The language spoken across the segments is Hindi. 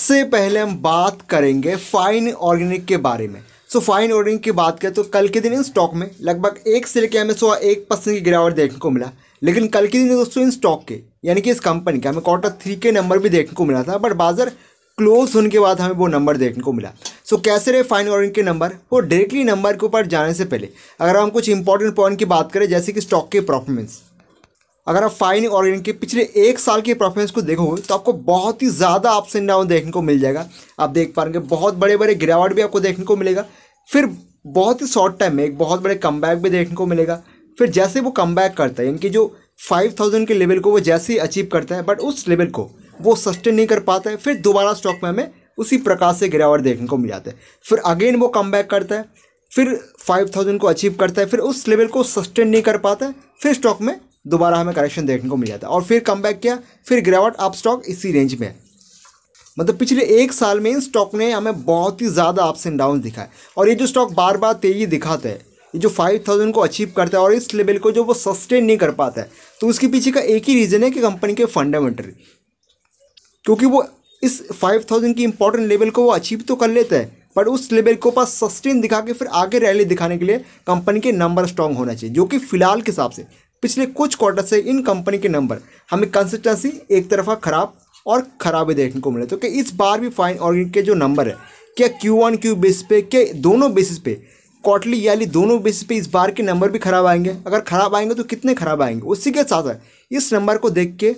सबसे पहले हम बात करेंगे फाइन ऑर्गेनिक के बारे में सो फाइन ऑर्गेनिक की बात करें तो कल के दिन इन स्टॉक में लगभग एक से लेकर हमें सौ एक परसेंट की गिरावट देखने को मिला लेकिन कल के दिन दोस्तों इन स्टॉक के यानी कि इस कंपनी के हमें क्वार्टर थ्री के नंबर भी देखने को मिला था बट बाजार क्लोज होने के बाद हमें वो नंबर देखने को मिला सो so, कैसे रहे फाइन ऑर्गेनिक के नंबर वो डायरेक्टली नंबर के ऊपर जाने से पहले अगर हम कुछ इंपॉर्टेंट पॉइंट की बात करें जैसे कि स्टॉक के परफॉर्मेंस अगर आप फाइन ऑर्गेनिक के पिछले एक साल के परफॉर्मेंस को देखोगे तो आपको बहुत ही ज़्यादा अप्स एंड डाउन देखने को मिल जाएगा आप देख पाएंगे बहुत बड़े बड़े गिरावट भी आपको देखने को मिलेगा फिर बहुत ही शॉर्ट टाइम में एक बहुत बड़े कम भी देखने को मिलेगा फिर जैसे वो कम करता है इनकी जो फाइव थाउजेंड के लेवल को वो जैसे ही अचीव करता है बट उस लेवल को वो सस्टेन नहीं कर पाता है फिर दोबारा स्टॉक में हमें उसी प्रकार से गिरावट देखने को मिल जाता है फिर अगेन वो कम करता है फिर फाइव थाउजेंड को अचीव करता है फिर उस लेवल को सस्टेन नहीं कर पाता है फिर स्टॉक में दोबारा हमें करेक्शन देखने को मिल जाता है और फिर कम किया फिर गिरावट आप स्टॉक इसी रेंज में है मतलब पिछले एक साल में इन स्टॉक ने हमें बहुत ही ज़्यादा अप्स एंड डाउन दिखा है और ये जो स्टॉक बार बार तेजी दिखाते हैं ये जो फाइव थाउजेंड को अचीव करता है और इस लेवल को जो वो सस्टेन नहीं कर पाता है तो उसके पीछे का एक ही रीज़न है कि कंपनी के फंडामेंटल क्योंकि वो इस फाइव थाउजेंड की इंपॉर्टेंट लेवल को वो अचीव तो कर लेता है पर उस लेवल को पास सस्टेन दिखा के फिर आगे रैली दिखाने के लिए कंपनी के नंबर स्ट्रांग होना चाहिए जो कि फिलहाल के हिसाब से पिछले कुछ क्वार्टर से इन कंपनी के नंबर हमें कंसिस्टेंसी एक तरफा खराब और ख़राबी देखने को मिले तो क्या इस बार भी फाइन ऑर्गेनिक के जो नंबर है क्या क्यू वन क्यू बेसिस पे के दोनों बेसिस पे क्वार्टरली ईयरली दोनों बेसिस पे इस बार के नंबर भी खराब आएंगे अगर खराब आएंगे तो कितने खराब आएंगे उसी के साथ है इस नंबर को देख के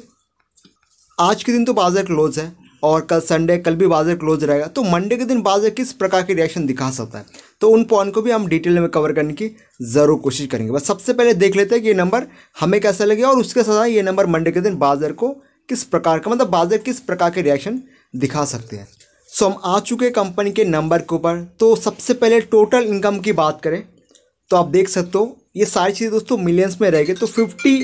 आज के दिन तो बाजार क्लोज है और कल संडे कल भी बाजार क्लोज रहेगा तो मंडे के दिन बाजार किस प्रकार के रिएक्शन दिखा सकता है तो उन पॉइंट को भी हम डिटेल में कवर करने की ज़रूर कोशिश करेंगे बस सबसे पहले देख लेते हैं कि ये नंबर हमें कैसा लगेगा और उसके साथ ये नंबर मंडे के दिन बाजार को किस प्रकार का मतलब बाजार किस प्रकार के रिएक्शन दिखा सकते हैं सो हम आ चुके कंपनी के नंबर के ऊपर तो सबसे पहले टोटल इनकम की बात करें तो आप देख सकते हो ये सारी चीज़ें दोस्तों मिलियंस में रहेगी तो फिफ्टी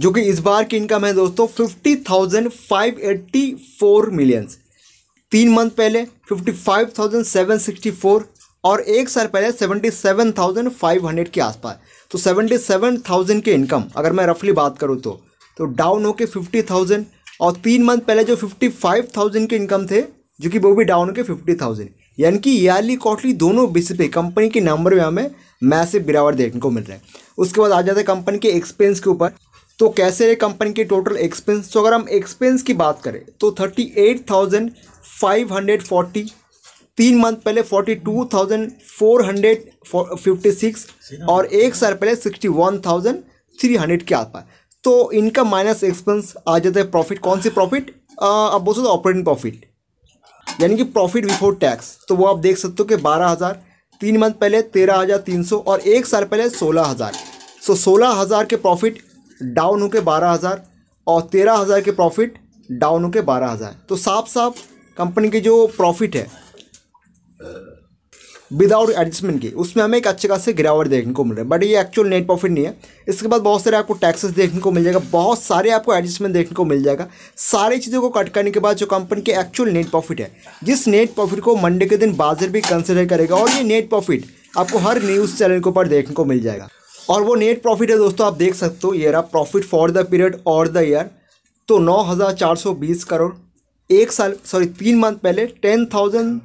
जो कि इस बार की इनकम है दोस्तों fifty thousand five eighty four millions तीन मंथ पहले fifty five thousand seven sixty four और एक साल पहले seventy seven thousand five hundred के आसपास तो सेवेंटी सेवन थाउजेंड की इनकम अगर मैं रफली बात करूँ तो तो डाउन होके फिफ्टी थाउजेंड और तीन मंथ पहले जो फिफ्टी फाइव थाउजेंड के इनकम थे जो कि वो भी डाउन के फिफ्टी थाउजेंड यानी कि ईयरली क्वार्टली दोनों बेसिस पे कंपनी के नंबर में हमें मैसेज गिरावट देखने को मिल रहा है उसके बाद आ जाता है कंपनी के एक्सपेंस के ऊपर तो कैसे रहे कंपनी के टोटल एक्सपेंस तो अगर हम एक्सपेंस की बात करें तो thirty eight thousand five hundred forty तीन मंथ पहले forty two thousand four hundred fifty six और एक साल पहले sixty one thousand three hundred के आसपास तो इनका माइनस एक्सपेंस आ जाता है प्रॉफिट कौन सी प्रॉफिट आप बोल सकते ऑपरेटिंग प्रॉफिट यानी कि प्रॉफिट बिफोर टैक्स तो वो आप देख सकते हो कि बारह हज़ार तीन मंथ पहले तेरह हज़ार तीन सौ और एक साल पहले सोलह हज़ार सो तो सोलह हज़ार के प्रॉफिट डाउन होके बारह हज़ार और तेरह हज़ार के प्रॉफिट डाउन होके बारह हज़ार तो साफ साफ कंपनी की जो प्रॉफिट है विदाउट एडजस्टमेंट की उसमें हमें एक अच्छे खासे गिरावट देखने को मिल रहा है बट ये एक्चुअल नेट प्रॉफिट नहीं है इसके बाद बहुत सारे आपको टैक्सेस देखने को मिल जाएगा बहुत सारे आपको एडजस्टमेंट देखने को मिल जाएगा सारी चीज़ों को कट करने के बाद जो कंपनी के एक्चुअल नेट प्रॉफिट है जिस नेट प्रॉफिट को मंडे के दिन बाजार भी कंसिडर करेगा और ये नेट प्रॉफिट आपको हर न्यूज़ चैनल के ऊपर देखने को मिल जाएगा और वो नेट प्रॉफिट है दोस्तों आप देख सकते हो ये रहा प्रॉफिट फॉर द पीरियड और द ईयर तो नौ हज़ार चार सौ बीस करोड़ एक साल सॉरी तीन मंथ पहले टेन थाउजेंड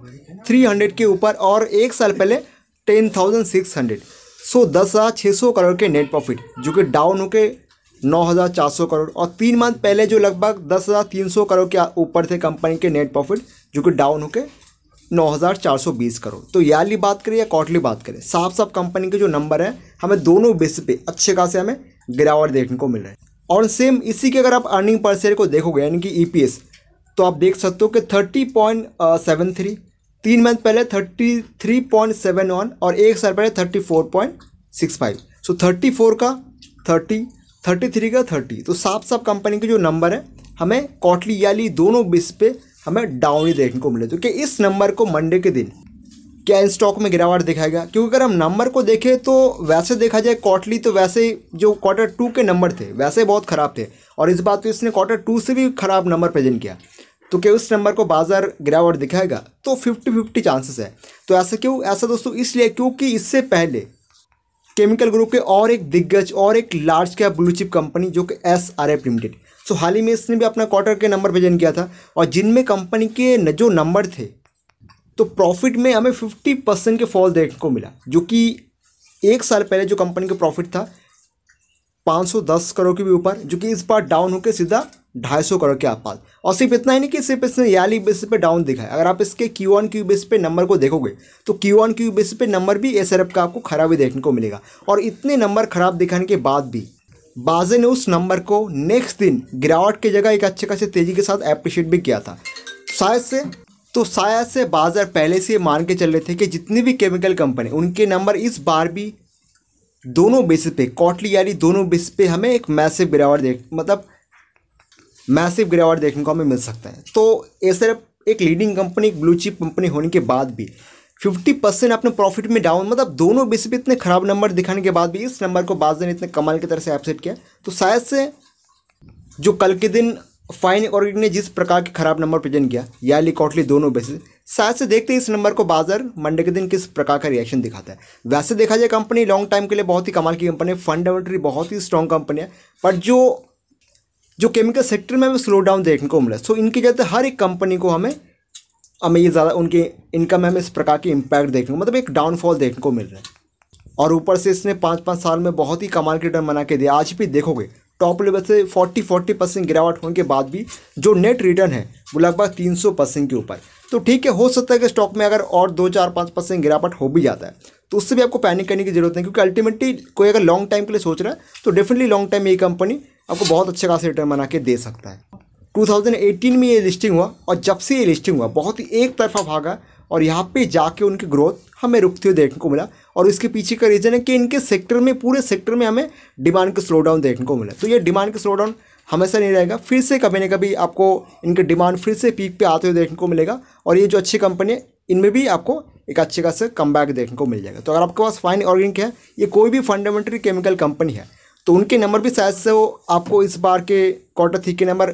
थ्री हंड्रेड के ऊपर और एक साल पहले ten thousand six hundred so दस हज़ार छः सौ करोड़ के नेट प्रॉफिट जो कि डाउन होके नौ हज़ार चार सौ करोड़ और तीन मंथ पहले जो लगभग दस हज़ार तीन सौ करोड़ के ऊपर थे कंपनी के नेट प्रॉफिट जो कि डाउन होके नौ हज़ार चार सौ बीस करोड़ तो यारली बात करें या क्वार्टरली बात करें साफ साफ कंपनी के जो नंबर है हमें दोनों बेस पे अच्छे खासे हमें गिरावट देखने को मिल रहा है और सेम इसी के अगर आप अर्निंग पर शेयर को देखोगे यानी कि ई e तो आप देख सकते हो कि थर्टी पॉइंट सेवन थ्री तीन मंथ पहले thirty three point seven one और एक साल पहले thirty four point six five so thirty four का थर्टी थर्टी थ्री का थर्टी तो साफ साफ कंपनी के जो नंबर है हमें कॉटली याली दोनों बिस पे हमें डाउन ही देखने को मिले तो क्योंकि इस नंबर को मंडे के दिन क्या इन स्टॉक में गिरावट दिखाएगा क्योंकि अगर हम नंबर को देखें तो वैसे देखा जाए क्वार्टली तो वैसे जो क्वार्टर टू के नंबर थे वैसे बहुत ख़राब थे और इस बात को इसने क्वार्टर टू से भी ख़राब नंबर प्रेजेंट किया तो क्या उस नंबर को बाजार गिरावट दिखाएगा तो फिफ्टी फिफ्टी चांसेस है तो ऐसा क्यों ऐसा दोस्तों इसलिए क्योंकि इससे पहले केमिकल ग्रुप के और एक दिग्गज और एक large cap blue chip company जो कि S R F limited so हाल ही में इसने भी अपना क्वार्टर के नंबर प्रेजेंट किया था और जिनमें कंपनी के जो नंबर थे तो प्रॉफिट में हमें फिफ्टी परसेंट के फॉल देखने को मिला जो कि एक साल पहले जो कंपनी का प्रॉफिट था 510 करोड़ के भी ऊपर जो कि इस बार डाउन होकर सीधा 250 करोड़ के आसपास और सिर्फ इतना ही नहीं कि सिर्फ इसने याली बेस पे डाउन दिखा है अगर आप इसके क्यू वन क्यू बेस पे नंबर को देखोगे तो क्यू वन क्यू बेस पे नंबर भी एस का आपको खराब ही देखने को मिलेगा और इतने नंबर खराब दिखाने के बाद भी बाजे ने उस नंबर को नेक्स्ट दिन गिरावट की जगह एक अच्छे खासे तेज़ी के साथ एप्रिशिएट भी किया था शायद से तो शायद से बाज़ार पहले से मान के चल रहे थे कि जितनी भी केमिकल कंपनी उनके नंबर इस बार भी दोनों बेसिस पे कॉटली यानी दोनों बेसिस पे हमें एक मैसिव गिरावट देख मतलब मैसिव गिरावट देखने को हमें मिल सकता है तो ये सिर्फ एक लीडिंग कंपनी एक ब्लू चिप कंपनी होने के बाद भी फिफ्टी परसेंट अपने प्रॉफिट में डाउन मतलब दोनों बेस पे इतने ख़राब नंबर दिखाने के बाद भी इस नंबर को बाजार ने इतने कमाल की तरह से एपसेट किया तो शायद से जो कल के दिन फाइन और ने जिस प्रकार के खराब नंबर प्रेजेंट किया याली कॉटली दोनों बेसिस शायद से देखते ही इस नंबर को बाजार मंडे के दिन किस प्रकार का रिएक्शन दिखाता है वैसे देखा जाए कंपनी लॉन्ग टाइम के लिए बहुत ही कमाल की कंपनी है फंडामेंटली बहुत ही स्ट्रॉन्ग कंपनी है बट जो जो केमिकल सेक्टर में हमें स्लो डाउन देखने को मिला सो so, इनके चलते तो हर एक कंपनी को हमें हमें ये ज़्यादा उनके इनकम में हमें इस प्रकार की इम्पैक्ट देखने को मतलब एक डाउनफॉल देखने को मिल रहा है और ऊपर से इसने पाँच पाँच साल में बहुत ही कमाल के रिटर्न बना के दिया आज भी देखोगे टॉप लेवल से फोर्टी फोर्टी परसेंट गिरावट होने के बाद भी जो नेट रिटर्न है वो लगभग तीन सौ परसेंट के ऊपर तो ठीक है हो सकता है कि स्टॉक में अगर और दो चार पाँच परसेंट गिरावट हो भी जाता है तो उससे भी आपको पैनिक करने की जरूरत नहीं क्योंकि अल्टीमेटली कोई अगर लॉन्ग टाइम के लिए सोच रहा है तो डेफिनेटली लॉन्ग टाइम ये कंपनी आपको बहुत अच्छे खास रिटर्न बना के दे सकता है 2018 में ये लिस्टिंग हुआ और जब से ये लिस्टिंग हुआ बहुत ही एक तरफा भागा और यहाँ पे जाके उनकी ग्रोथ हमें रुकते हुए देखने को मिला और इसके पीछे का रीज़न है कि इनके सेक्टर में पूरे सेक्टर में हमें डिमांड का स्लो डाउन देखने को मिला तो ये डिमांड का स्लो डाउन हमेशा नहीं रहेगा फिर से कभी ना कभी आपको इनके डिमांड फिर से पीक पे आते हुए देखने को मिलेगा और ये जो अच्छी कंपनी है इनमें भी आपको एक अच्छे खास कम बैक देखने को मिल जाएगा तो अगर आपके पास फाइन ऑर्गेनिक है ये कोई भी फंडामेंटल केमिकल कंपनी है तो उनके नंबर भी शायद से वो आपको इस बार के क्वार्टर थ्री के नंबर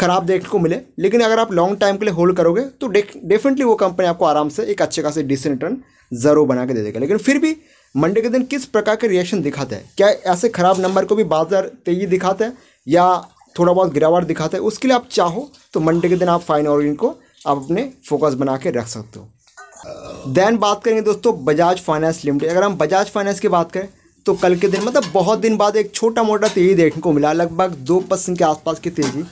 ख़राब देखने को मिले लेकिन अगर आप लॉन्ग टाइम के लिए होल्ड करोगे तो डेफिनेटली वो कंपनी आपको आराम से एक अच्छे खासे डिसन रिटर्न ज़रूर बना के दे देगा लेकिन फिर भी मंडे के दिन किस प्रकार के रिएक्शन दिखाते हैं क्या ऐसे ख़राब नंबर को भी बाजार तेजी दिखाते हैं या थोड़ा बहुत गिरावट दिखाते हैं उसके लिए आप चाहो तो मंडे के दिन आप फाइन ऑर्गिन को आप अपने फोकस बना के रख सकते हो देन बात करेंगे दोस्तों बजाज फाइनेंस लिमिटेड अगर हम बजाज फाइनेंस की बात करें तो कल के दिन मतलब बहुत दिन बाद एक छोटा मोटा तेज़ी देखने को मिला लगभग दो परसेंट के आसपास की तेज़ी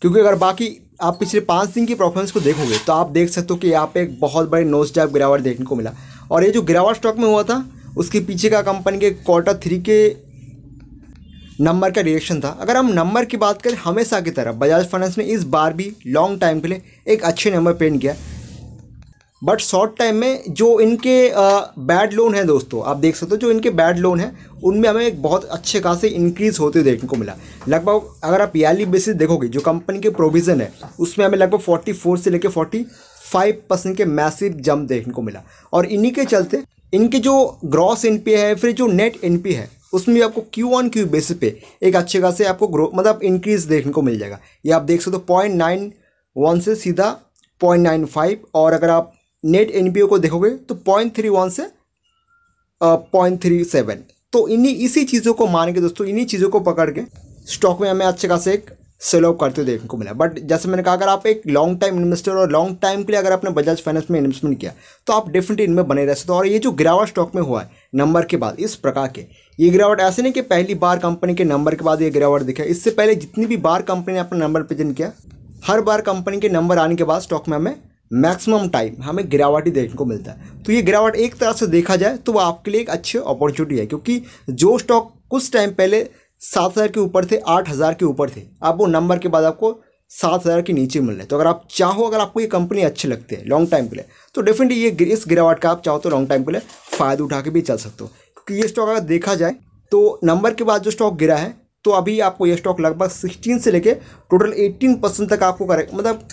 क्योंकि अगर बाकी आप पिछले पाँच दिन की परफॉर्मेंस को देखोगे तो आप देख सकते हो कि यहाँ पे एक बहुत बड़ी नोस डाइप गिरावट देखने को मिला और ये जो गिरावट स्टॉक में हुआ था उसके पीछे का कंपनी के क्वार्टर थ्री के नंबर का रिएक्शन था अगर हम नंबर की बात करें हमेशा की तरह बजाज फाइनेंस ने इस बार भी लॉन्ग टाइम के लिए एक अच्छे नंबर पेंट किया बट शॉर्ट टाइम में जो इनके बैड लोन है दोस्तों आप देख सकते हो जो इनके बैड लोन है उनमें हमें एक बहुत अच्छे खासे इंक्रीज़ होते देखने को मिला लगभग अगर आप ईयरली बेसिस देखोगे जो कंपनी के प्रोविज़न है उसमें हमें लगभग 44 से लेकर फाइव परसेंट के मैसिव जंप देखने को मिला और इन्हीं के चलते इनके जो ग्रॉस एन है फिर जो नेट एन है उसमें भी आपको क्यू ऑन क्यू बेसिस पे एक अच्छे खासे आपको ग्रो मतलब इंक्रीज देखने को मिल जाएगा ये आप देख सकते हो पॉइंट नाइन वन से सीधा पॉइंट नाइन फाइव और अगर आप नेट एन को देखोगे तो पॉइंट थ्री वन से पॉइंट थ्री सेवन तो इन्हीं इसी चीज़ों को मान के दोस्तों इन्हीं चीज़ों को पकड़ के स्टॉक में हमें अच्छे खासे एक सेल करते हुए देखने को मिला बट जैसे मैंने कहा अगर आप एक लॉन्ग टाइम इन्वेस्टर और लॉन्ग टाइम के लिए अगर आपने बजाज फाइनेंस में इन्वेस्टमेंट किया तो आप डेफिनेटली इनमें बने रह सकते हो और ये जो गिरावट स्टॉक में हुआ है नंबर के बाद इस प्रकार के ये गिरावट ऐसे नहीं कि पहली बार कंपनी के नंबर के बाद ये गिरावट दिखे इससे पहले जितनी भी बार कंपनी ने अपना नंबर प्रेजेंट किया हर बार कंपनी के नंबर आने के बाद स्टॉक में हमें मैक्सिमम टाइम हमें गिरावट ही देखने को मिलता है तो ये गिरावट एक तरह से देखा जाए तो वो आपके लिए एक अच्छी अपॉर्चुनिटी है क्योंकि जो स्टॉक कुछ टाइम पहले सात हज़ार के ऊपर थे आठ हज़ार के ऊपर थे आप वो नंबर के बाद आपको सात हज़ार के नीचे मिल रहे तो अगर आप चाहो अगर आपको ये कंपनी अच्छे लगते हैं लॉन्ग टाइम के लिए तो डेफिनेटली ये इस गिरावट का आप चाहो तो लॉन्ग टाइम के लिए फ़ायदा उठा के भी चल सकते हो क्योंकि ये स्टॉक अगर देखा जाए तो नंबर के बाद जो स्टॉक गिरा है तो अभी आपको ये स्टॉक लगभग सिक्सटीन से लेके टोटल एट्टीन परसेंट तक आपको करेक्ट मतलब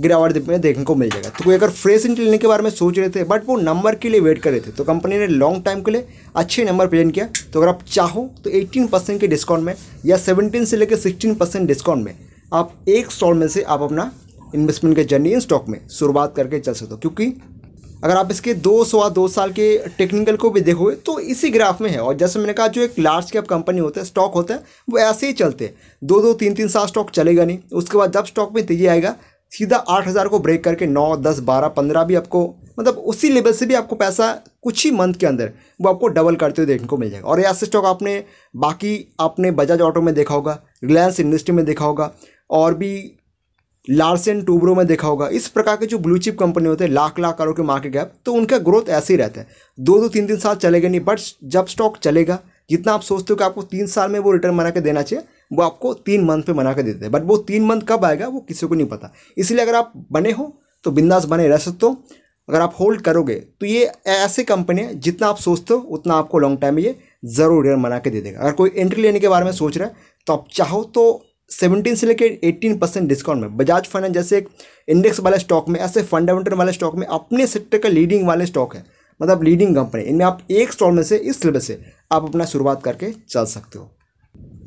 गिरावट में देखने को मिल जाएगा तो कोई अगर फ्रेश इंट लेने के बारे में सोच रहे थे बट वो नंबर के लिए वेट कर रहे थे तो कंपनी ने लॉन्ग टाइम के लिए अच्छे नंबर प्रेजेंट किया तो अगर आप चाहो तो 18 परसेंट के डिस्काउंट में या 17 से लेकर 16 परसेंट डिस्काउंट में आप एक स्टॉल में से आप अपना इन्वेस्टमेंट के जर्नी इन स्टॉक में शुरुआत करके चल सकते हो क्योंकि अगर आप इसके दो सवा दो साल के टेक्निकल को भी देखोगे तो इसी ग्राफ में है और जैसे मैंने कहा जो एक लार्ज कैप कंपनी होता है स्टॉक होता है वो ऐसे ही चलते हैं दो दो तीन तीन साल स्टॉक चलेगा नहीं उसके बाद जब स्टॉक में तेजी आएगा सीधा आठ हज़ार को ब्रेक करके नौ दस बारह पंद्रह भी आपको मतलब उसी लेवल से भी आपको पैसा कुछ ही मंथ के अंदर वो आपको डबल करते हुए देखने को मिल जाएगा और ऐसे स्टॉक आपने बाकी आपने बजाज ऑटो में देखा होगा रिलायंस इंडस्ट्री में देखा होगा और भी लार्सन टूब्रो में देखा होगा इस प्रकार के जो ब्लू चिप कंपनी होते हैं लाख लाख करोड़ के मार्केट गैप तो उनका ग्रोथ ऐसे ही रहता है दो दो तीन तीन साल चलेगा नहीं बट जब स्टॉक चलेगा जितना आप सोचते हो कि आपको तीन साल में वो रिटर्न बना के देना चाहिए वो आपको तीन मंथ पे बना के देते हैं बट वो तीन मंथ कब आएगा वो किसी को नहीं पता इसलिए अगर आप बने हो तो बिंदास बने रह सकते हो अगर आप होल्ड करोगे तो ये ऐसे कंपनी है जितना आप सोचते हो उतना आपको लॉन्ग टाइम में ये ज़रूर रिटर्न बना के दे देगा अगर कोई एंट्री लेने के बारे में सोच रहा है तो आप चाहो तो सेवनटीन से लेकर एट्टीन परसेंट डिस्काउंट में बजाज फाइनेंस जैसे एक इंडेक्स वाले स्टॉक में ऐसे फंडामेंटल वाले स्टॉक में अपने सेक्टर का लीडिंग वाले स्टॉक है मतलब लीडिंग कंपनी इनमें आप एक स्टॉल में से इस लेवल से आप अपना शुरुआत करके चल सकते हो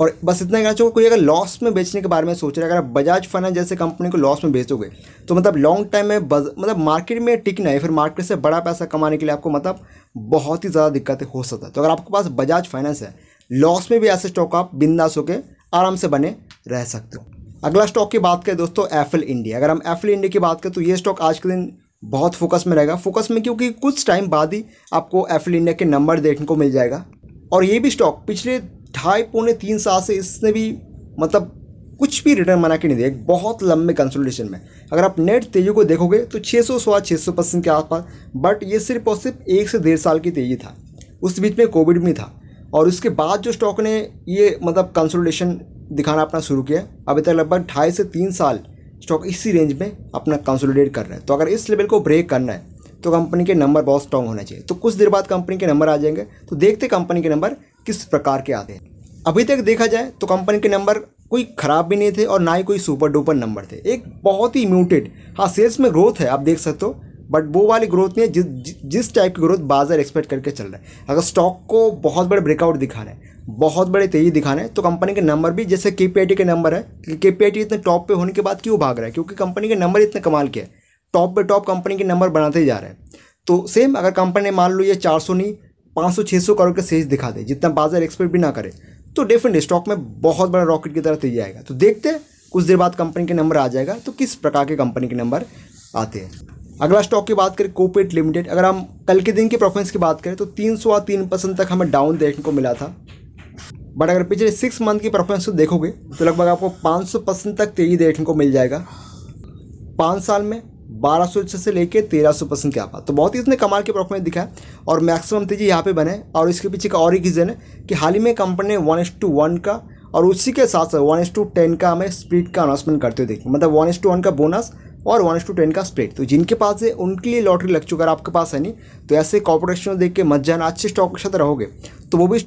और बस इतना कहना चाहूँगा कोई अगर लॉस में बेचने के बारे में सोच रहे है अगर आप बजाज फाइनेंस जैसे कंपनी को लॉस में बेचोगे तो मतलब लॉन्ग टाइम में बज मतलब मार्केट में टिकना है फिर मार्केट से बड़ा पैसा कमाने के लिए आपको मतलब बहुत ही ज़्यादा दिक्कतें हो सकता है तो अगर आपके पास बजाज फाइनेंस है लॉस में भी ऐसे स्टॉक आप बिंदास होकर आराम से बने रह सकते हो अगला स्टॉक की बात करें दोस्तों एफएल इंडिया अगर हम एफएल इंडिया की बात करें तो ये स्टॉक आज के दिन बहुत फोकस में रहेगा फोकस में क्योंकि कुछ टाइम बाद ही आपको एफएल इंडिया के नंबर देखने को मिल जाएगा और ये भी स्टॉक पिछले ढाई पौने तीन साल से इसने भी मतलब कुछ भी रिटर्न बना के नहीं दिया एक बहुत लंबे कंसोलिडेशन में अगर आप नेट तेजी को देखोगे तो 600 सौ छः सौ परसेंट के आसपास बट ये सिर्फ और सिर्फ एक से डेढ़ साल की तेजी था उस बीच में कोविड भी था और उसके बाद जो स्टॉक ने ये मतलब कंसोलिडेशन दिखाना अपना शुरू किया अभी तक लगभग ढाई से तीन साल स्टॉक इसी रेंज में अपना कंसोलिडेट कर रहा है तो अगर इस लेवल को ब्रेक करना है तो कंपनी के नंबर बहुत स्ट्रॉन्ग होना चाहिए तो कुछ देर बाद कंपनी के नंबर आ जाएंगे तो देखते कंपनी के नंबर किस प्रकार के आते हैं अभी तक देखा जाए तो कंपनी के नंबर कोई ख़राब भी नहीं थे और ना ही कोई सुपर डुपर नंबर थे एक बहुत ही म्यूटेड हाँ सेल्स में ग्रोथ है आप देख सकते हो बट वो वाली ग्रोथ नहीं है जिस जिस टाइप की ग्रोथ बाजार एक्सपेक्ट करके चल रहा है अगर स्टॉक को बहुत बड़े ब्रेकआउट दिखाना है बहुत बड़े तेजी दिखाना है तो कंपनी के नंबर भी जैसे के के नंबर है के इतने टॉप पे होने के बाद क्यों भाग रहा है क्योंकि कंपनी के नंबर इतने कमाल के हैं टॉप पे टॉप कंपनी के नंबर बनाते ही जा रहे हैं तो सेम अगर कंपनी ने मान लो ये चार नहीं 500-600 करोड़ का सेज दिखा दे जितना बाजार एक्सपेक्ट भी ना करे तो डेफिनेटली स्टॉक में बहुत बड़ा रॉकेट की तरह तेजी आएगा तो देखते हैं कुछ देर बाद कंपनी के नंबर आ जाएगा तो किस प्रकार के कंपनी के नंबर आते हैं अगला स्टॉक की बात करें कोपेट लिमिटेड अगर हम कल के दिन की परफॉर्मेंस की बात करें तो तीन सौ तीन परसेंट तक हमें डाउन देखने को मिला था बट अगर पिछले सिक्स मंथ की परफॉर्मेंस को देखोगे तो लगभग आपको पाँच सौ परसेंट तक तेजी देखने को मिल जाएगा पाँच साल में सौ से लेके सौ परसेंट के आपा तो बहुत ही इसने कमाल के परफॉर्मेंस दिखा है और मैक्सिमम तेजी यहाँ पे बने और इसके पीछे का और एक रीज़न है कि हाल ही में कंपनी ने वन एस टू वन का और उसी के साथ साथ वन एस टू टेन का हमें स्प्रिट का अनाउंसमेंट करते हुए देखें मतलब वन एस टू वन का बोनस और वन एस टू टेन का स्प्रिट तो जिनके पास है उनके लिए लॉटरी लग चुका है आपके पास है नहीं तो ऐसे कॉपोरेशन देख के मत जाना अच्छे स्टॉक के साथ रहोगे तो वो भी